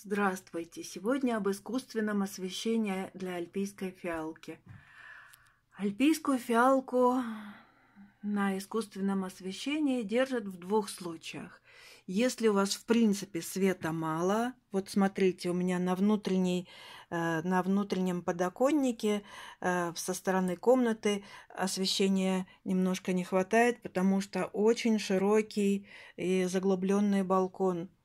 Здравствуйте! Сегодня об искусственном освещении для альпийской фиалки. Альпийскую фиалку на искусственном освещении держат в двух случаях. Если у вас в принципе света мало, вот смотрите, у меня на, внутренней, э, на внутреннем подоконнике э, со стороны комнаты освещения немножко не хватает, потому что очень широкий и заглубленный балкон –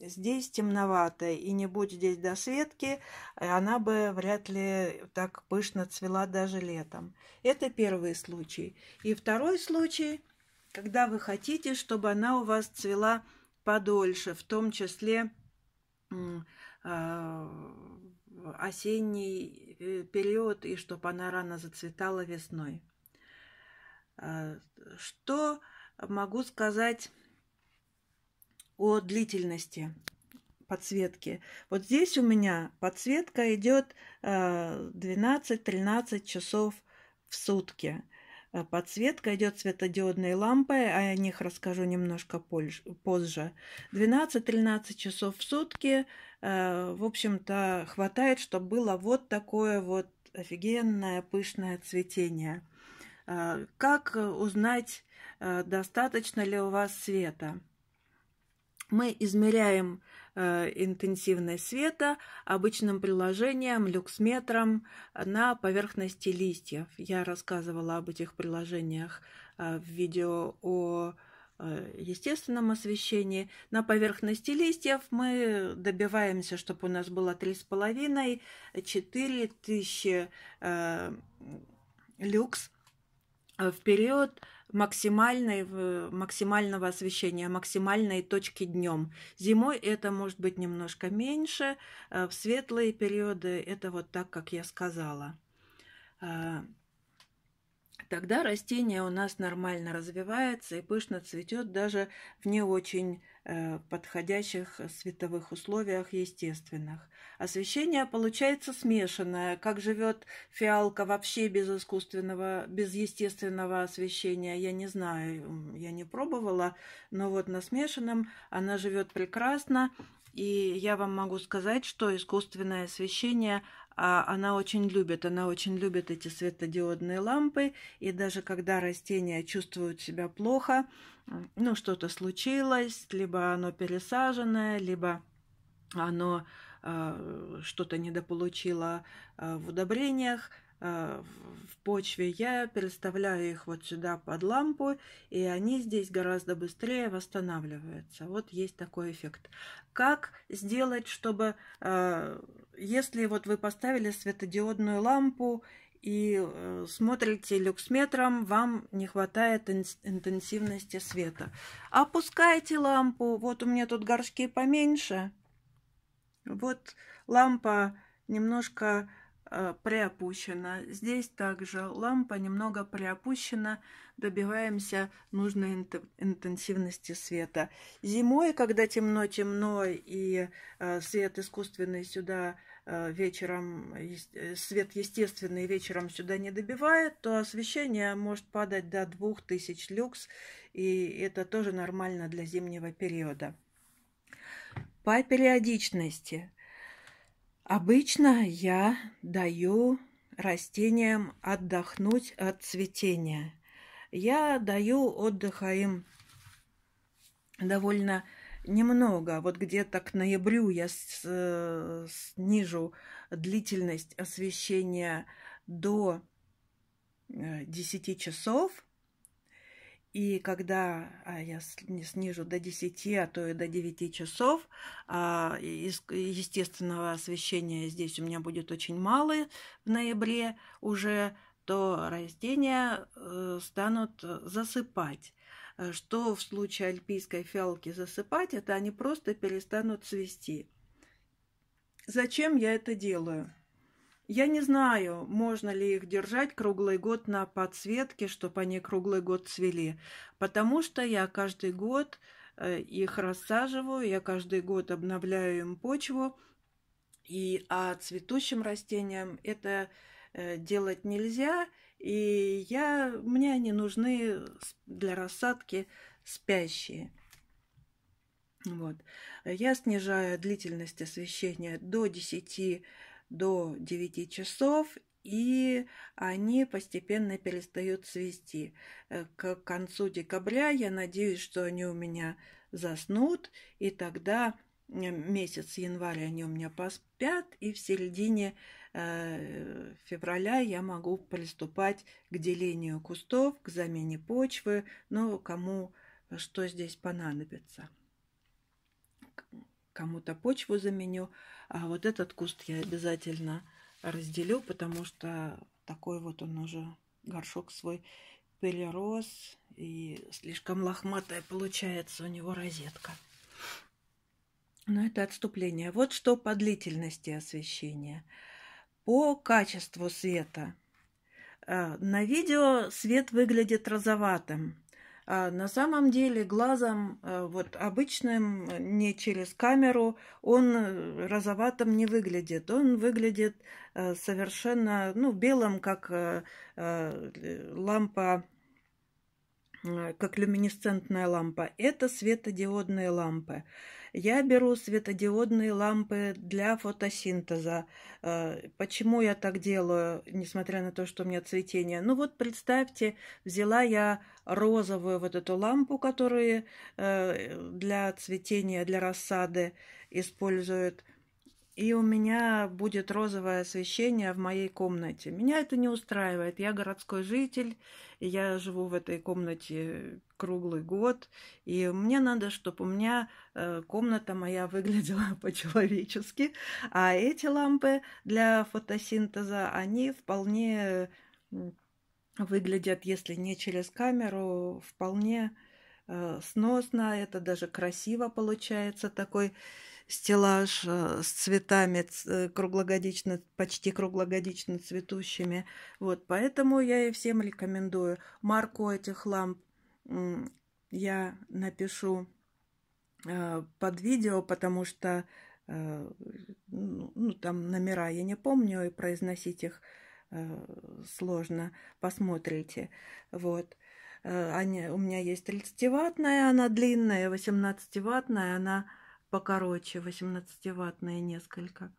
Здесь темновато, и не будь здесь досветки, э, она бы вряд ли так пышно цвела даже летом. Это первый случай. И второй случай, когда вы хотите, чтобы она у вас цвела подольше, в том числе а, осенний э, период, и чтобы она рано зацветала весной. А, что могу сказать о длительности подсветки. Вот здесь у меня подсветка идет 12-13 э, часов в сутки. Э, подсветка идет светодиодной лампой, а я о них расскажу немножко позже. 12-13 часов в сутки, э, в общем-то, хватает, чтобы было вот такое вот офигенное пышное цветение. Как узнать, достаточно ли у вас света? мы измеряем э, интенсивность света обычным приложением люксметром э, на поверхности листьев. Я рассказывала об этих приложениях э, в видео о э, естественном освещении. На поверхности листьев мы добиваемся, чтобы у нас было 3,5-4 э, тысячи э, люкс в период максимальной, максимального освещения, максимальной точки днем. Зимой это может быть немножко меньше, а в светлые периоды это вот так, как я сказала. А, тогда растение у нас нормально развивается и пышно цветет даже в не очень э, подходящих э, световых условиях естественных. Освещение получается смешанное. Как живет фиалка вообще без искусственного, без естественного освещения, я не знаю, я не пробовала, но вот на смешанном она живет прекрасно. И я вам могу сказать, что искусственное освещение – а она очень любит. Она очень любит эти светодиодные лампы. И даже когда растения чувствуют себя плохо, ну, что-то случилось, либо оно пересаженное, либо оно э, что-то недополучило э, в удобрениях, Э, в почве, я переставляю их вот сюда под лампу, и они здесь гораздо быстрее восстанавливаются. Вот есть такой эффект. Как сделать, чтобы, э, если вот вы поставили светодиодную лампу и э, смотрите люксметром, вам не хватает интенсивности света. Опускайте лампу. Вот у меня тут горшки поменьше. Вот лампа немножко Э, приопущена. Здесь также лампа немного приопущена, добиваемся нужной интенсивности света. Зимой, когда темно-темно и э, свет искусственный сюда э, вечером, свет естественный вечером сюда не добивает, то освещение может падать до 2000 люкс, и это тоже нормально для зимнего периода. По периодичности – Обычно я даю растениям отдохнуть от цветения. Я даю отдыха им довольно немного. Вот где-то к ноябрю я э, снижу длительность освещения до 10 э, часов – и когда а я снижу до 10, а то и до 9 часов, а, естественного освещения здесь у меня будет очень мало в ноябре уже, то растения э, станут э, засыпать. Э, что в случае альпийской фиалки засыпать, это они просто перестанут цвести. Зачем я это делаю? Я не знаю, можно ли их держать круглый год на подсветке, чтобы они круглый год цвели, потому что я каждый год э, их рассаживаю, я каждый год обновляю им почву, и а цветущим растениям это э, делать нельзя, и я, мне они нужны для рассадки спящие. Вот. Я снижаю длительность освещения до 10 до 9 часов, и они постепенно перестают свести. Э, к концу декабря я надеюсь, что они у меня заснут, и тогда месяц января они у меня поспят, и в середине э, февраля я могу приступать к делению кустов, к замене почвы, ну, кому э, что здесь понадобится кому-то почву заменю. А вот этот куст я обязательно разделю, потому что такой вот он уже горшок свой перерос. И слишком лохматая получается у него розетка. Но это отступление. Вот что по длительности освещения. По качеству света. А, на видео свет выглядит розоватым. А на самом деле глазом, э, вот обычным, э, не через камеру, он э, розоватым не выглядит. Он выглядит совершенно ну, белым, как лампа как люминесцентная лампа. Это светодиодные лампы. Я беру светодиодные лампы для фотосинтеза. Э, почему я так делаю, несмотря на то, что у меня цветение? Ну вот представьте, взяла я розовую вот эту лампу, которую э, для цветения, для рассады используют – и у меня будет розовое освещение в моей комнате. Меня это не устраивает. Я городской житель, и я живу в этой комнате круглый год, и мне надо, чтобы у меня э, комната моя выглядела по-человечески, а эти лампы для фотосинтеза, они вполне выглядят, если не через камеру, вполне э, сносно, это даже красиво получается такой стеллаж э, с цветами э, круглогодично, почти круглогодично цветущими. Вот, поэтому я и всем рекомендую. Марку этих ламп я напишу э, под видео, потому что ну, ну, там номера я не помню, и произносить их сложно. Посмотрите. Вот. Они, у меня есть 30-ваттная, она длинная, 18-ваттная, она покороче, 18-ваттные несколько.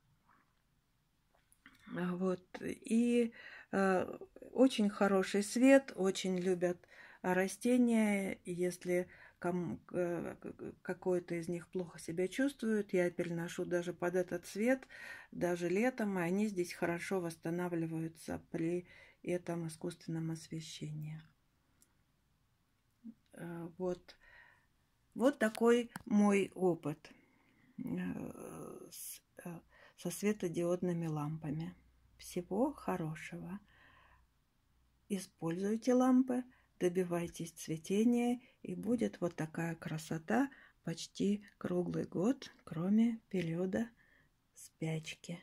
А, вот. И э, очень хороший свет, очень любят а, растения. Если кому, э, какое-то из них плохо себя чувствует, я переношу даже под этот свет, даже летом, и они здесь хорошо восстанавливаются при этом искусственном освещении. Э, вот. Вот такой мой опыт. Э, э, со светодиодными лампами. Всего хорошего. Используйте лампы, добивайтесь цветения, и будет вот такая красота почти круглый год, кроме периода спячки.